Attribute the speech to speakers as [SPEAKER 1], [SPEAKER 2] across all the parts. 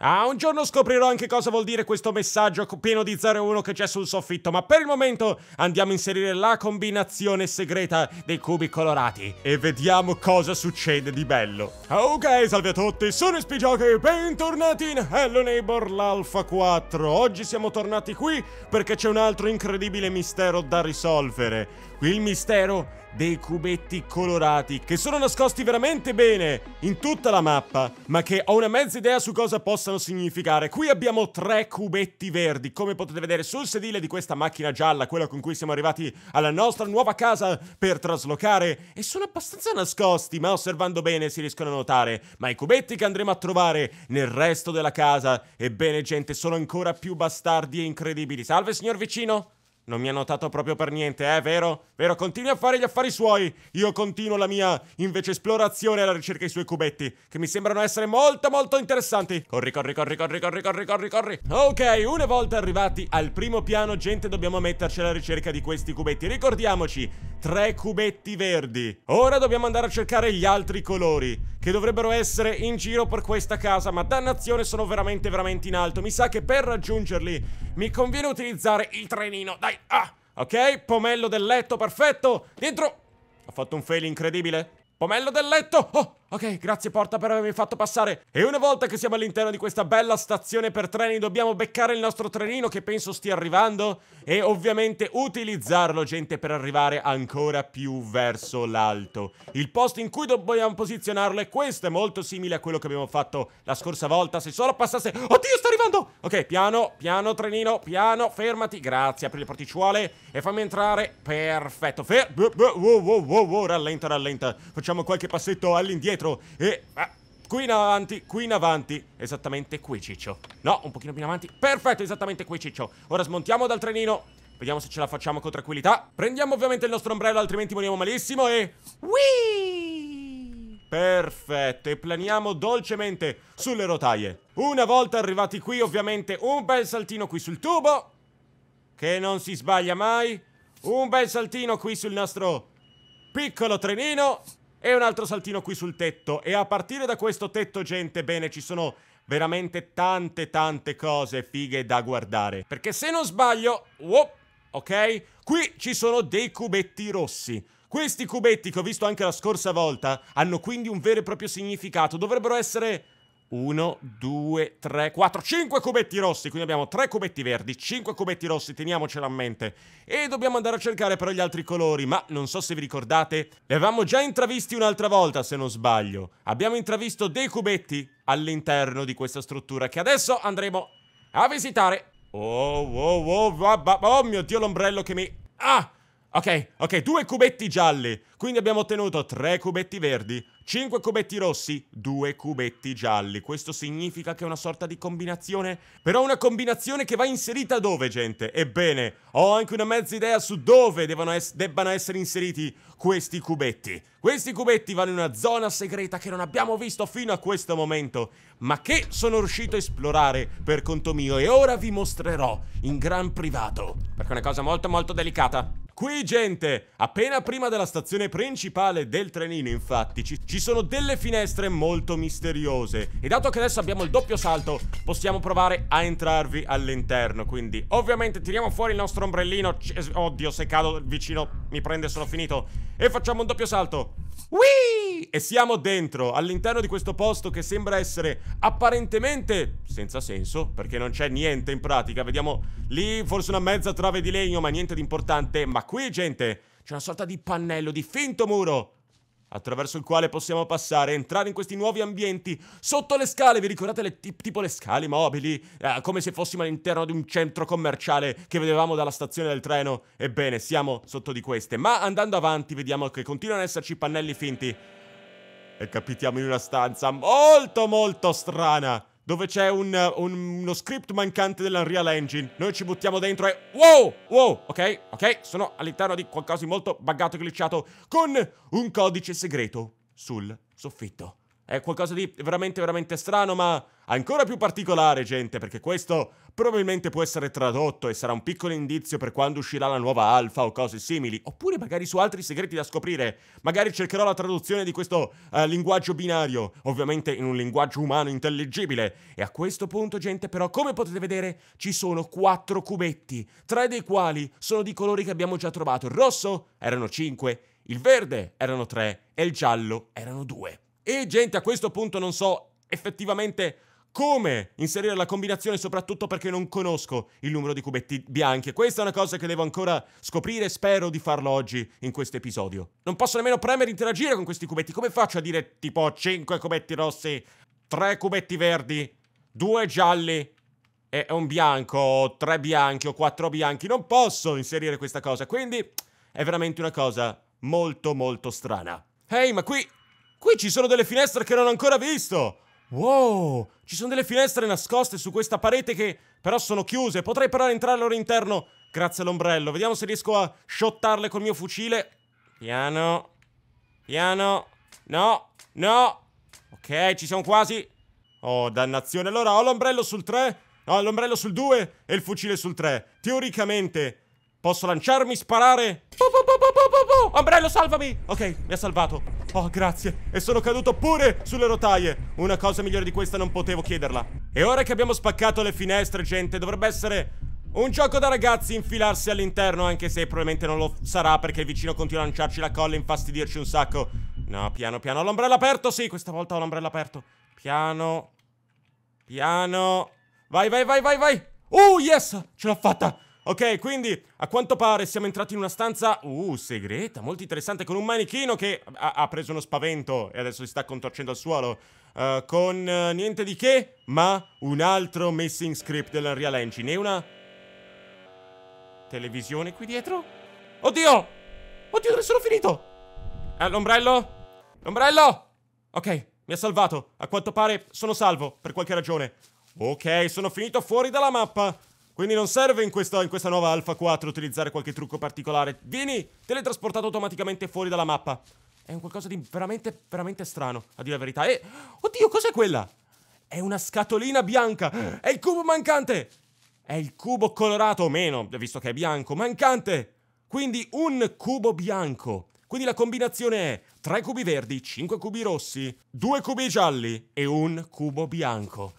[SPEAKER 1] Ah, un giorno scoprirò anche cosa vuol dire questo messaggio pieno di 01 che c'è sul soffitto, ma per il momento andiamo a inserire la combinazione segreta dei cubi colorati e vediamo cosa succede di bello. Ok, salve a tutti, sono Spigioca e bentornati in Hello Neighbor l'Alpha 4. Oggi siamo tornati qui perché c'è un altro incredibile mistero da risolvere. il mistero dei cubetti colorati che sono nascosti veramente bene in tutta la mappa, ma che ho una mezza idea su cosa possano significare. Qui abbiamo tre cubetti verdi, come potete vedere sul sedile di questa macchina gialla, quella con cui siamo arrivati alla nostra nuova casa per traslocare, e sono abbastanza nascosti, ma osservando bene si riescono a notare. Ma i cubetti che andremo a trovare nel resto della casa, ebbene gente, sono ancora più bastardi e incredibili. Salve signor vicino! Non mi ha notato proprio per niente, eh, vero? Vero, continui a fare gli affari suoi. Io continuo la mia, invece, esplorazione alla ricerca dei suoi cubetti, che mi sembrano essere molto, molto interessanti. Corri, corri, corri, corri, corri, corri, corri, corri. Ok, una volta arrivati al primo piano, gente, dobbiamo metterci alla ricerca di questi cubetti. Ricordiamoci, tre cubetti verdi. Ora dobbiamo andare a cercare gli altri colori che dovrebbero essere in giro per questa casa, ma dannazione sono veramente veramente in alto. Mi sa che per raggiungerli mi conviene utilizzare il trenino. Dai, ah, ok, pomello del letto, perfetto. Dentro, ho fatto un fail incredibile. Pomello del letto, oh, Ok, grazie porta per avermi fatto passare. E una volta che siamo all'interno di questa bella stazione per treni, dobbiamo beccare il nostro trenino che penso stia arrivando e ovviamente utilizzarlo, gente, per arrivare ancora più verso l'alto. Il posto in cui dobbiamo posizionarlo è questo, è molto simile a quello che abbiamo fatto la scorsa volta. Se solo passasse... Oddio, sta arrivando! Ok, piano, piano, trenino, piano, fermati. Grazie, apri le porticciuole e fammi entrare. Perfetto. Fer... Wow, wow, wow, wow, rallenta, rallenta. Facciamo qualche passetto all'indietro indietro e... Ah, qui in avanti, qui in avanti Esattamente qui ciccio No, un pochino più in avanti Perfetto, esattamente qui ciccio Ora smontiamo dal trenino Vediamo se ce la facciamo con tranquillità Prendiamo ovviamente il nostro ombrello altrimenti moriamo malissimo e... Whee! Perfetto, e planiamo dolcemente sulle rotaie Una volta arrivati qui ovviamente un bel saltino qui sul tubo Che non si sbaglia mai Un bel saltino qui sul nostro piccolo trenino e un altro saltino qui sul tetto. E a partire da questo tetto, gente, bene, ci sono veramente tante tante cose fighe da guardare. Perché se non sbaglio... Whoop, ok? Qui ci sono dei cubetti rossi. Questi cubetti che ho visto anche la scorsa volta hanno quindi un vero e proprio significato. Dovrebbero essere 1, 2, 3, 4, 5 cubetti rossi. Quindi abbiamo 3 cubetti verdi, 5 cubetti rossi, teniamocelo a mente. E dobbiamo andare a cercare però gli altri colori, ma non so se vi ricordate, li avevamo già intravisti un'altra volta, se non sbaglio. Abbiamo intravisto dei cubetti all'interno di questa struttura che adesso andremo a visitare. Oh, oh, oh, oh, oh mio Dio, l'ombrello che mi... Ah! Ok, ok, due cubetti gialli. Quindi abbiamo ottenuto tre cubetti verdi, cinque cubetti rossi, due cubetti gialli. Questo significa che è una sorta di combinazione. Però una combinazione che va inserita dove, gente? Ebbene, ho anche una mezza idea su dove es debbano essere inseriti questi cubetti. Questi cubetti vanno in una zona segreta che non abbiamo visto fino a questo momento, ma che sono riuscito a esplorare per conto mio e ora vi mostrerò in gran privato. Perché è una cosa molto molto delicata. Qui gente, appena prima della stazione principale del trenino infatti ci, ci, sono delle finestre molto misteriose E dato che adesso abbiamo il doppio salto possiamo provare a entrarvi all'interno Quindi ovviamente tiriamo fuori il nostro ombrellino Oddio se cado vicino mi prende sono finito E facciamo un doppio salto Whee! E siamo dentro, all'interno di questo posto che sembra essere apparentemente senza senso, perché non c'è niente in pratica. Vediamo lì forse una mezza trave di legno, ma niente di importante. Ma qui, gente, c'è una sorta di pannello, di finto muro attraverso il quale possiamo passare, entrare in questi nuovi ambienti, sotto le scale, vi ricordate le tipo le scale mobili, eh, come se fossimo all'interno di un centro commerciale che vedevamo dalla stazione del treno? Ebbene, siamo sotto di queste, ma andando avanti vediamo che continuano ad esserci pannelli finti e capitiamo in una stanza molto molto strana dove c'è un, un, uno script mancante dell'Unreal Engine. Noi ci buttiamo dentro e... Wow! Wow! Ok, ok, sono all'interno di qualcosa di molto buggato e glitchato con un codice segreto sul soffitto. È qualcosa di veramente, veramente strano, ma ancora più particolare, gente, perché questo probabilmente può essere tradotto e sarà un piccolo indizio per quando uscirà la nuova alfa o cose simili, oppure magari su altri segreti da scoprire, magari cercherò la traduzione di questo uh, linguaggio binario, ovviamente in un linguaggio umano intelligibile. E a questo punto, gente, però, come potete vedere, ci sono quattro cubetti, tre dei quali sono di colori che abbiamo già trovato. Il rosso erano cinque, il verde erano tre e il giallo erano due. E gente, a questo punto non so effettivamente come inserire la combinazione soprattutto perché non conosco il numero di cubetti bianchi. Questa è una cosa che devo ancora scoprire e spero di farlo oggi in questo episodio. Non posso nemmeno premere e interagire con questi cubetti. Come faccio a dire tipo 5 cubetti rossi, 3 cubetti verdi, 2 gialli e un bianco, o 3 bianchi o 4 bianchi? Non posso inserire questa cosa, quindi è veramente una cosa molto molto strana. Ehi, hey, ma qui... qui ci sono delle finestre che non ho ancora visto! Wow, ci sono delle finestre nascoste su questa parete che però sono chiuse. Potrei però entrare loro all'interno grazie all'ombrello. Vediamo se riesco a shottarle col mio fucile. Piano. Piano. No. No. Ok, ci siamo quasi. Oh, dannazione. Allora, ho l'ombrello sul 3. No, l'ombrello sul 2 e il fucile sul 3. Teoricamente posso lanciarmi, sparare. Po, Ombrello, salvami. Ok, mi ha salvato. Oh, grazie. E sono caduto pure sulle rotaie. Una cosa migliore di questa non potevo chiederla. E ora che abbiamo spaccato le finestre, gente, dovrebbe essere un gioco da ragazzi infilarsi all'interno, anche se probabilmente non lo sarà perché il vicino continua a lanciarci la colla e infastidirci un sacco. No, piano piano. Ho l'ombrello aperto, sì, questa volta ho l'ombrello aperto. Piano. Piano. Vai, vai, vai, vai, vai. Oh, yes! Ce l'ho fatta! Ok, quindi a quanto pare siamo entrati in una stanza, uh, segreta, molto interessante, con un manichino che ha, ha preso uno spavento e adesso si sta contorcendo al suolo. Uh, con uh, niente di che, ma un altro missing script dell'Unreal Engine e una televisione qui dietro? Oddio! Oddio, dove sono finito? Eh, l'ombrello? L'ombrello? Ok, mi ha salvato. A quanto pare sono salvo, per qualche ragione. Ok, sono finito fuori dalla mappa. Quindi non serve in questa, in questa nuova Alpha 4 utilizzare qualche trucco particolare. Vieni teletrasportato automaticamente fuori dalla mappa. È un qualcosa di veramente, veramente strano, a dire la verità. E... Oddio, cos'è quella? È una scatolina bianca. È il cubo mancante. È il cubo colorato, o meno, visto che è bianco. Mancante. Quindi un cubo bianco. Quindi la combinazione è tre cubi verdi, cinque cubi rossi, due cubi gialli e un cubo bianco.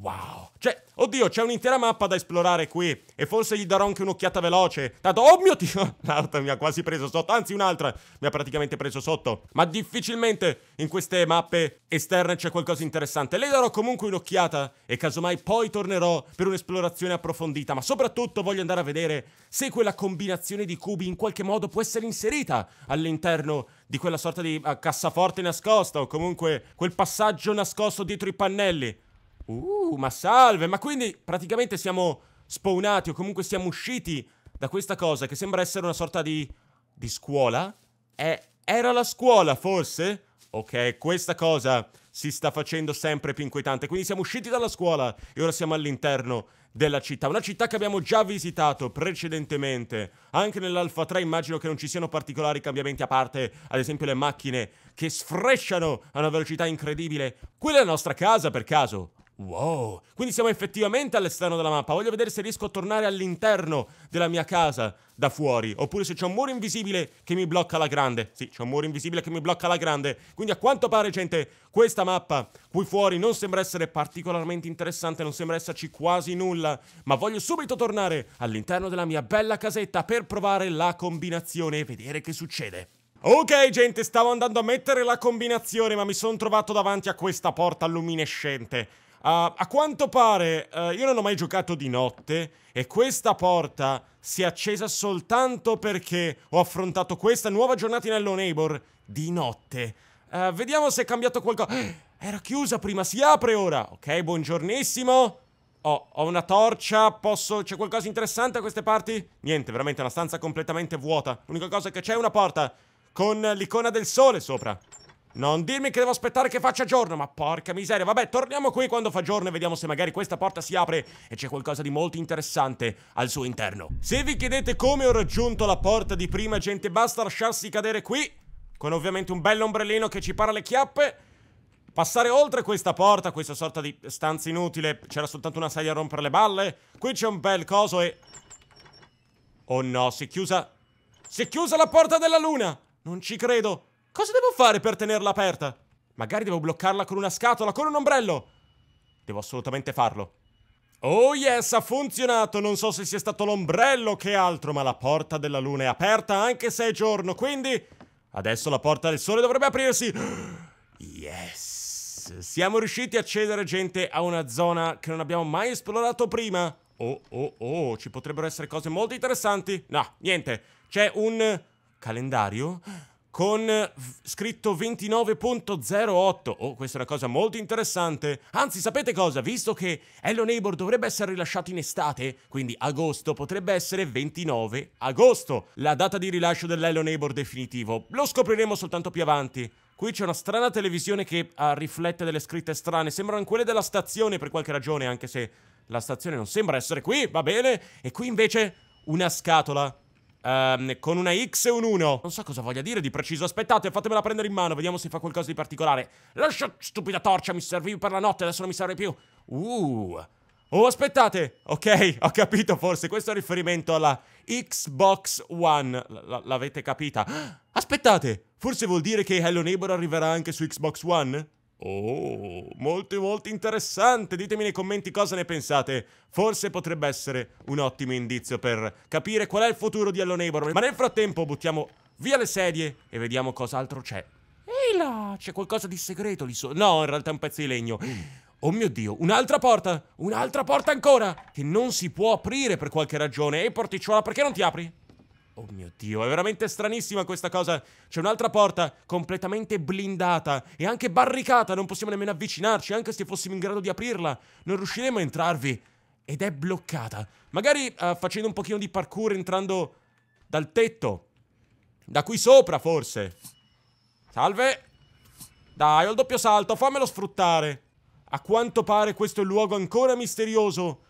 [SPEAKER 1] Wow. Cioè, oddio, c'è un'intera mappa da esplorare qui. E forse gli darò anche un'occhiata veloce. Tanto, oh mio Dio, l'altra mi ha quasi preso sotto. Anzi, un'altra mi ha praticamente preso sotto. Ma difficilmente in queste mappe esterne c'è qualcosa di interessante. Le darò comunque un'occhiata e casomai poi tornerò per un'esplorazione approfondita. Ma soprattutto voglio andare a vedere se quella combinazione di cubi in qualche modo può essere inserita all'interno di quella sorta di uh, cassaforte nascosta o comunque quel passaggio nascosto dietro i pannelli. Uh, ma salve, ma quindi praticamente siamo spawnati o comunque siamo usciti da questa cosa che sembra essere una sorta di... di scuola? Eh, era la scuola, forse? Ok, questa cosa si sta facendo sempre più inquietante. Quindi siamo usciti dalla scuola e ora siamo all'interno della città. Una città che abbiamo già visitato precedentemente. Anche nell'Alpha 3 immagino che non ci siano particolari cambiamenti a parte, ad esempio le macchine che sfresciano a una velocità incredibile. Quella è la nostra casa per caso. Wow, quindi siamo effettivamente all'esterno della mappa. Voglio vedere se riesco a tornare all'interno della mia casa da fuori. Oppure se c'è un muro invisibile che mi blocca la grande. Sì, c'è un muro invisibile che mi blocca la grande. Quindi a quanto pare, gente, questa mappa qui fuori non sembra essere particolarmente interessante. Non sembra esserci quasi nulla. Ma voglio subito tornare all'interno della mia bella casetta per provare la combinazione e vedere che succede. Ok gente, stavo andando a mettere la combinazione ma mi sono trovato davanti a questa porta luminescente Uh, a quanto pare, uh, io non ho mai giocato di notte e questa porta si è accesa soltanto perché ho affrontato questa nuova giornata in Hello Neighbor di notte. Uh, vediamo se è cambiato qualcosa. Era chiusa prima, si apre ora. Ok, buongiornissimo. Oh, ho una torcia, posso... C'è qualcosa di interessante a queste parti? Niente, veramente una stanza completamente vuota. L'unica cosa che c'è è una porta con l'icona del sole sopra. Non dirmi che devo aspettare che faccia giorno, ma porca miseria. Vabbè, torniamo qui quando fa giorno e vediamo se magari questa porta si apre e c'è qualcosa di molto interessante al suo interno. Se vi chiedete come ho raggiunto la porta di prima, gente, basta lasciarsi cadere qui, con ovviamente un bell'ombrellino che ci para le chiappe. Passare oltre questa porta, questa sorta di stanza inutile, c'era soltanto una sedia a rompere le balle. Qui c'è un bel coso e... Oh no, si è chiusa... Si è chiusa la porta della luna! Non ci credo! Cosa devo fare per tenerla aperta? Magari devo bloccarla con una scatola, con un ombrello. Devo assolutamente farlo. Oh yes, ha funzionato, non so se sia stato l'ombrello o che altro, ma la porta della luna è aperta anche se è giorno, quindi adesso la porta del sole dovrebbe aprirsi. Yes, siamo riusciti a cedere gente, a una zona che non abbiamo mai esplorato prima. Oh, oh, oh, ci potrebbero essere cose molto interessanti. No, niente, c'è un calendario con scritto 29.08. Oh, questa è una cosa molto interessante. Anzi, sapete cosa? Visto che Hello Neighbor dovrebbe essere rilasciato in estate, quindi agosto potrebbe essere 29 agosto, la data di rilascio dell'Hello Neighbor definitivo. Lo scopriremo soltanto più avanti. Qui c'è una strana televisione che uh, riflette delle scritte strane, sembrano quelle della stazione per qualche ragione, anche se la stazione non sembra essere qui, va bene? E qui invece una scatola Um, con una X e un 1 Non so cosa voglia dire di preciso Aspettate, fatemela prendere in mano Vediamo se fa qualcosa di particolare Lascia, stupida torcia Mi servivi per la notte Adesso non mi serve più Uh Oh, aspettate Ok, ho capito forse Questo è un riferimento alla Xbox One L'avete capita Aspettate Forse vuol dire che Hello Neighbor arriverà anche su Xbox One? Oh, molto molto interessante. Ditemi nei commenti cosa ne pensate. Forse potrebbe essere un ottimo indizio per capire qual è il futuro di Hello Neighbor. Ma nel frattempo buttiamo via le sedie e vediamo cos'altro c'è. Ehi là, c'è qualcosa di segreto lì sotto. No, in realtà è un pezzo di legno. Oh mio Dio, un'altra porta! Un'altra porta ancora! Che non si può aprire per qualche ragione. Ehi, porticciuola, perché non ti apri? Oh mio Dio, è veramente stranissima questa cosa. C'è un'altra porta completamente blindata e anche barricata, non possiamo nemmeno avvicinarci, anche se fossimo in grado di aprirla. Non riusciremo a entrarvi. Ed è bloccata. Magari uh, facendo un pochino di parkour entrando dal tetto. Da qui sopra, forse. Salve. Dai, ho il doppio salto, fammelo sfruttare. A quanto pare questo è un luogo ancora misterioso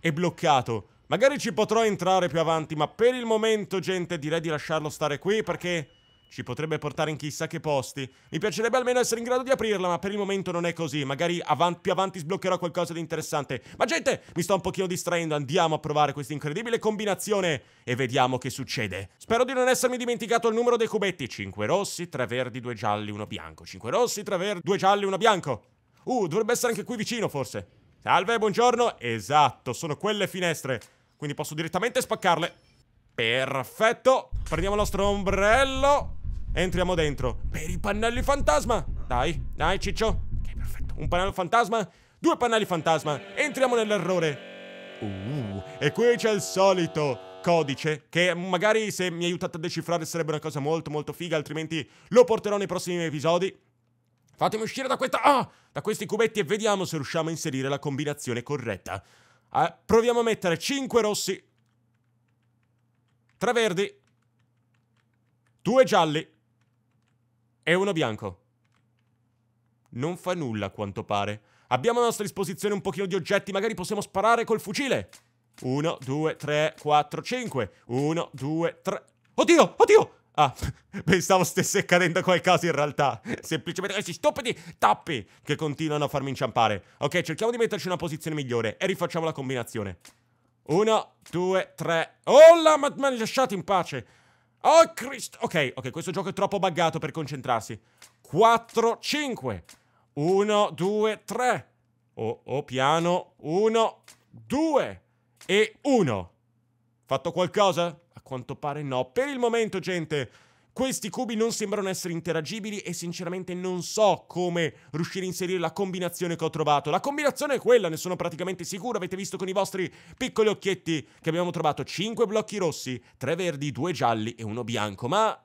[SPEAKER 1] e bloccato. Magari ci potrò entrare più avanti, ma per il momento, gente, direi di lasciarlo stare qui perché ci potrebbe portare in chissà che posti. Mi piacerebbe almeno essere in grado di aprirla, ma per il momento non è così. Magari avanti, più avanti sbloccherò qualcosa di interessante. Ma gente, mi sto un pochino distraendo, andiamo a provare questa incredibile combinazione e vediamo che succede. Spero di non essermi dimenticato il numero dei cubetti. 5 rossi, 3 verdi, 2 gialli, 1 bianco. 5 rossi, 3 verdi, 2 gialli, 1 bianco. Uh, dovrebbe essere anche qui vicino, forse. Salve, buongiorno. Esatto, sono quelle finestre. Quindi posso direttamente spaccarle Perfetto Prendiamo il nostro ombrello Entriamo dentro Per i pannelli fantasma Dai, dai ciccio Ok, perfetto Un pannello fantasma Due pannelli fantasma Entriamo nell'errore Uh, e qui c'è il solito codice che magari se mi aiutate a decifrare sarebbe una cosa molto molto figa, altrimenti lo porterò nei prossimi episodi. Fatemi uscire da questa... Ah! Da questi cubetti e vediamo se riusciamo a inserire la combinazione corretta. Ah, proviamo a mettere 5 rossi, 3 verdi, 2 gialli e uno bianco. Non fa nulla a quanto pare. Abbiamo a nostra disposizione un pochino di oggetti, magari possiamo sparare col fucile. 1, 2, 3, 4, 5. 1, 2, 3. Oddio, oddio! Ah, pensavo stesse accadendo qualcosa in realtà. Semplicemente questi stupidi tappi che continuano a farmi inciampare. Ok, cerchiamo di metterci in una posizione migliore e rifacciamo la combinazione. Uno, due, tre. Oh la, ma, lasciate in pace. Oh Cristo. Ok, ok, questo gioco è troppo buggato per concentrarsi. 4, 5. 1, 2, 3. Oh, oh, piano. 1, 2 e 1. Fatto qualcosa? A quanto pare no. Per il momento, gente, questi cubi non sembrano essere interagibili e sinceramente non so come riuscire a inserire la combinazione che ho trovato. La combinazione è quella, ne sono praticamente sicuro, avete visto con i vostri piccoli occhietti che abbiamo trovato 5 blocchi rossi, 3 verdi, 2 gialli e uno bianco, ma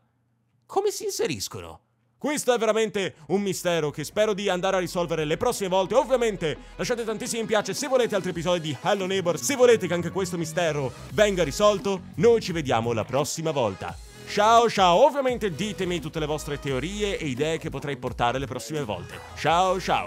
[SPEAKER 1] come si inseriscono? Questo è veramente un mistero che spero di andare a risolvere le prossime volte. Ovviamente lasciate tantissimi mi piace se volete altri episodi di Hello Neighbor, se volete che anche questo mistero venga risolto, noi ci vediamo la prossima volta. Ciao ciao, ovviamente ditemi tutte le vostre teorie e idee che potrei portare le prossime volte. Ciao ciao!